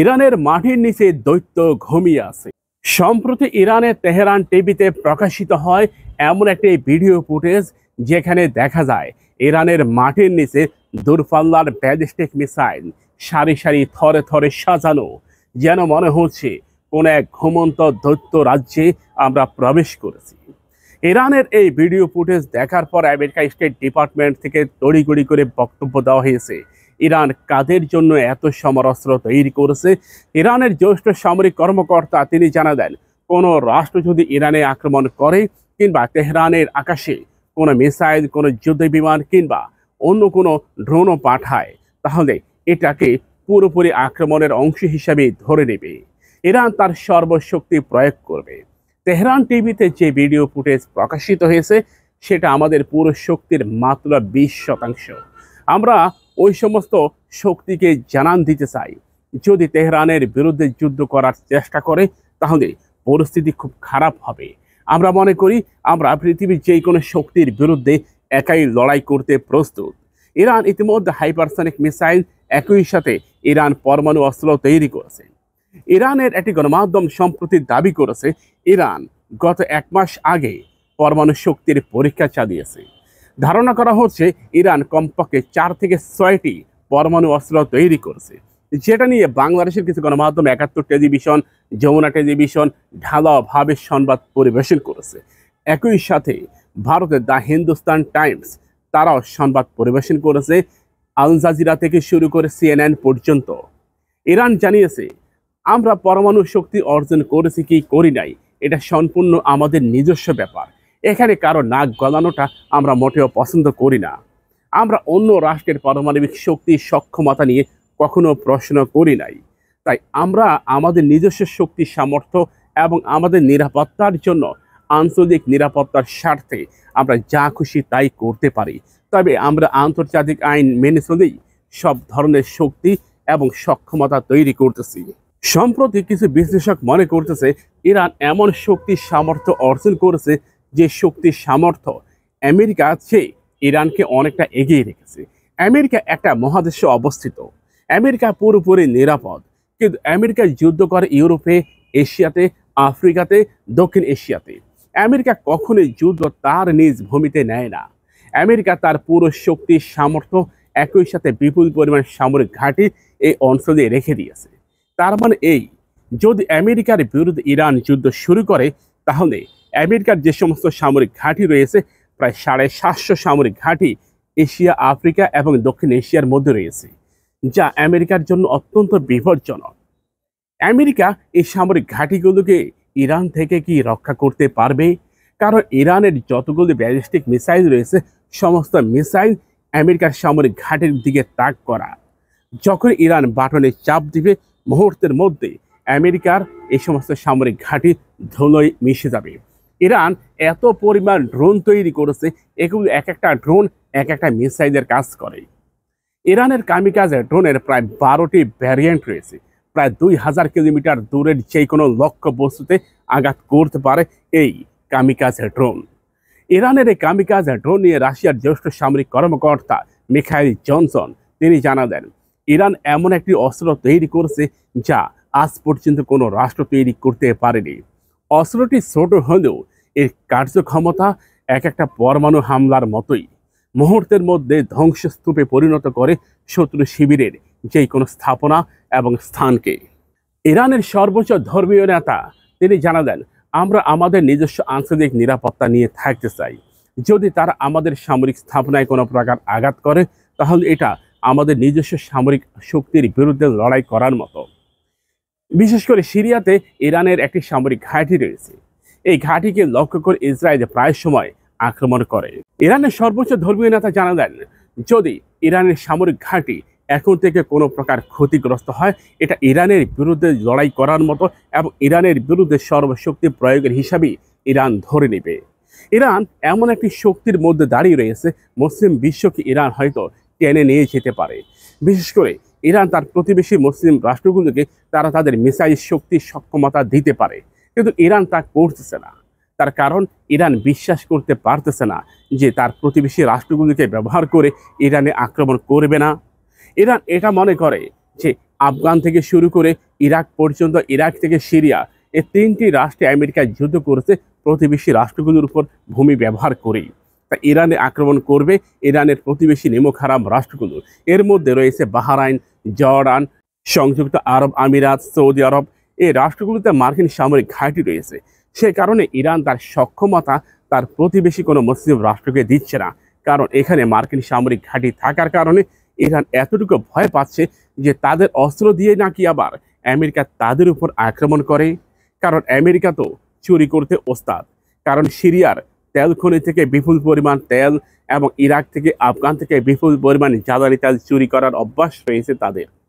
ইরানের মাঠের নিচে দৈত্য ঘুমিয়ে আছে সম্প্রতি ইরানের তেহরান টিভিতে প্রকাশিত হয় এমন একটি ভিডিও ফুটেজ যেখানে দেখা যায় ইরানের মাঠের নিচে দূরপাল্লার ব্যালিস্টিক মিসাইল সারি সারি থরে থরে সাজানো যেন মনে হচ্ছে কোন এক ঘুমন্ত দৈত্য রাজ্যে আমরা প্রবেশ করেছি ইরানের এই ভিডিও ফুটেজ দেখার পর আমেরিকা স্টেট ডিপার্টমেন্ট থেকে তড়িগড়ি করে বক্তব্য দেওয়া হয়েছে ইরান কাদের জন্য এত সমরাস্ত্র তৈরি করেছে ইরানের জ্যেষ্ঠ সামরিক কর্মকর্তা তিনি জানা দেন কোনো রাষ্ট্র যদি ইরানে আক্রমণ করে কিংবা তেহরানের আকাশে কোনো মিসাইল কোনো যুদ্ধ বিমান কিংবা অন্য কোনো ড্রোনও পাঠায় তাহলে এটাকে পুরোপুরি আক্রমণের অংশ হিসাবে ধরে নেবে ইরান তার সর্বশক্তি প্রয়োগ করবে তেহরান টিভিতে যে ভিডিও ফুটেজ প্রকাশিত হয়েছে সেটা আমাদের পুরো শক্তির মাত্র বিশ শতাংশ আমরা ওই সমস্ত শক্তিকে জানান দিতে চাই যদি তেহরানের বিরুদ্ধে যুদ্ধ করার চেষ্টা করে তাহলে পরিস্থিতি খুব খারাপ হবে আমরা মনে করি আমরা পৃথিবীর যে কোনো শক্তির বিরুদ্ধে একাই লড়াই করতে প্রস্তুত ইরান ইতিমধ্যে হাইপারসনিক মিসাইল একই সাথে ইরান পরমাণু অস্ত্র তৈরি করেছে ইরানের একটি গণমাধ্যম সম্প্রতি দাবি করেছে ইরান গত এক মাস আগে পরমাণু শক্তির পরীক্ষা চালিয়েছে ধারণা করা হচ্ছে ইরান কমপক্ষে চার থেকে ছয়টি পরমাণু অস্ত্র তৈরি করছে যেটা নিয়ে বাংলাদেশের কিছু গণমাধ্যম একাত্তর টেলিভিশন যমুনা টেলিভিশন ঢালাওভাবে সংবাদ পরিবেশন করেছে একই সাথে ভারতের দ্য হিন্দুস্তান টাইমস তারাও সংবাদ পরিবেশন করেছে আল জাজিরা থেকে শুরু করে সিএনএন পর্যন্ত ইরান জানিয়েছে আমরা পরমাণু শক্তি অর্জন করেছি কি করি নাই এটা সম্পূর্ণ আমাদের নিজস্ব ব্যাপার এখানে কারো নাক গলানোটা আমরা মোটেও পছন্দ করি না আমরা অন্য রাষ্ট্রের পারমাণবিক শক্তির সক্ষমতা নিয়ে কখনো প্রশ্ন করি নাই তাই আমরা আমাদের নিজস্ব শক্তি সামর্থ্য এবং আমাদের নিরাপত্তার জন্য আঞ্চলিক নিরাপত্তার স্বার্থে আমরা যা খুশি তাই করতে পারি তবে আমরা আন্তর্জাতিক আইন মেনে চলেই সব ধরনের শক্তি এবং সক্ষমতা তৈরি করতেছি সম্প্রতি কিছু বিশ্লেষক মনে করতেছে ইরান এমন শক্তির সামর্থ্য অর্জন করেছে যে শক্তির সামর্থ্য আমেরিকা আছে ইরানকে অনেকটা এগিয়ে রেখেছে আমেরিকা একটা মহাদেশে অবস্থিত আমেরিকা পুরোপুরি নিরাপদ কিন্তু আমেরিকা যুদ্ধ করে ইউরোপে এশিয়াতে আফ্রিকাতে দক্ষিণ এশিয়াতে আমেরিকা কখনোই যুদ্ধ তার নিজ ভূমিতে নেয় না আমেরিকা তার পুরো শক্তি সামর্থ্য একই সাথে বিপুল পরিমাণ সামরিক ঘাঁটি এই অঞ্চলে রেখে দিয়েছে তার মানে এই যদি আমেরিকার বিরুদ্ধে ইরান যুদ্ধ শুরু করে তাহলে আমেরিকার যে সমস্ত সামরিক ঘাঁটি রয়েছে প্রায় সাড়ে সাতশো সামরিক ঘাঁটি এশিয়া আফ্রিকা এবং দক্ষিণ এশিয়ার মধ্যে রয়েছে যা আমেরিকার জন্য অত্যন্ত বিপজ্জনক আমেরিকা এই সামরিক ঘাঁটিগুলোকে ইরান থেকে কি রক্ষা করতে পারবে কারণ ইরানের যতগুলি ব্যালিস্টিক মিসাইল রয়েছে সমস্ত মিসাইল আমেরিকার সামরিক ঘাঁটির দিকে তাক করা যখন ইরান বাটনে চাপ দিবে মুহূর্তের মধ্যে আমেরিকার এই সমস্ত সামরিক ঘাঁটি ধুলোয় মিশে যাবে ইরান এত পরিমাণ ড্রোন তৈরি করেছে এগুলো এক একটা ড্রোন এক একটা মিসাইলের কাজ করে ইরানের কামিকাজে ড্রোনের প্রায় বারোটি ভ্যারিয়েন্ট রয়েছে প্রায় দুই হাজার কিলোমিটার দূরের যে কোনো লক্ষ্য বস্তুতে আঘাত করতে পারে এই কামিকাজের ড্রোন ইরানের এই কামিকাজের ড্রোন নিয়ে রাশিয়ার জ্যেষ্ঠ সামরিক কর্মকর্তা মিখাইল জনসন তিনি জানালেন ইরান এমন একটি অস্ত্র তৈরি করেছে যা আজ পর্যন্ত কোনো রাষ্ট্র তৈরি করতে পারেনি অস্ত্রটি ছোট হলেও এর কার্যক্ষমতা এক একটা পরমাণু হামলার মতোই মুহূর্তের মধ্যে ধ্বংসস্তূপে পরিণত করে শত্রু শিবিরের যে কোনো স্থাপনা এবং স্থানকে ইরানের সর্বোচ্চ ধর্মীয় নেতা তিনি জানা দেন আমরা আমাদের নিজস্ব আঞ্চলিক নিরাপত্তা নিয়ে থাকতে চাই যদি তারা আমাদের সামরিক স্থাপনায় কোনো প্রকার আঘাত করে তাহলে এটা আমাদের নিজস্ব সামরিক শক্তির বিরুদ্ধে লড়াই করার মতো বিশেষ করে সিরিয়াতে ইরানের একটি সামরিক ঘাঁটি রয়েছে এই ঘাঁটিকে লক্ষ্য করে ইসরায়েল প্রায় সময় আক্রমণ করে ইরানের সর্বোচ্চ ধর্মীয় নেতা জানা দেন যদি ইরানের সামরিক ঘাঁটি এখন থেকে কোনো প্রকার ক্ষতিগ্রস্ত হয় এটা ইরানের বিরুদ্ধে লড়াই করার মতো এবং ইরানের বিরুদ্ধে সর্বশক্তি প্রয়োগের হিসাবেই ইরান ধরে নেবে ইরান এমন একটি শক্তির মধ্যে দাঁড়িয়ে রয়েছে মুসলিম বিশ্বকে ইরান হয়তো টেনে নিয়ে যেতে পারে বিশেষ করে ইরান তার প্রতিবেশী মুসলিম রাষ্ট্রগুলোকে তারা তাদের মিসাইল শক্তি সক্ষমতা দিতে পারে কিন্তু ইরান তা করতেছে না তার কারণ ইরান বিশ্বাস করতে পারতেছে না যে তার প্রতিবেশী রাষ্ট্রগুলিকে ব্যবহার করে ইরানে আক্রমণ করবে না ইরান এটা মনে করে যে আফগান থেকে শুরু করে ইরাক পর্যন্ত ইরাক থেকে সিরিয়া এই তিনটি রাষ্ট্রে আমেরিকা যুদ্ধ করেছে প্রতিবেশী রাষ্ট্রগুলির উপর ভূমি ব্যবহার করেই তা ইরানে আক্রমণ করবে ইরানের প্রতিবেশী নিমখারাম রাষ্ট্রগুলো এর মধ্যে রয়েছে বাহারাইন জর্ডান সংযুক্ত আরব আমিরাত সৌদি আরব এই রাষ্ট্রগুলোতে মার্কিন সামরিক ঘাঁটি রয়েছে সে কারণে ইরান তার সক্ষমতা তার প্রতিবেশী কোনো মুসলিম রাষ্ট্রকে দিচ্ছে না কারণ এখানে মার্কিন সামরিক ঘাঁটি থাকার কারণে ইরান এতটুকু ভয় পাচ্ছে যে তাদের অস্ত্র দিয়ে নাকি আবার আমেরিকা তাদের উপর আক্রমণ করে কারণ আমেরিকা তো চুরি করতে ওস্তাদ কারণ সিরিয়ার তেল খনি থেকে বিপুল পরিমাণ তেল এবং ইরাক থেকে আফগান থেকে বিপুল পরিমাণ জ্বালানি তেল চুরি করার অভ্যাস রয়েছে তাদের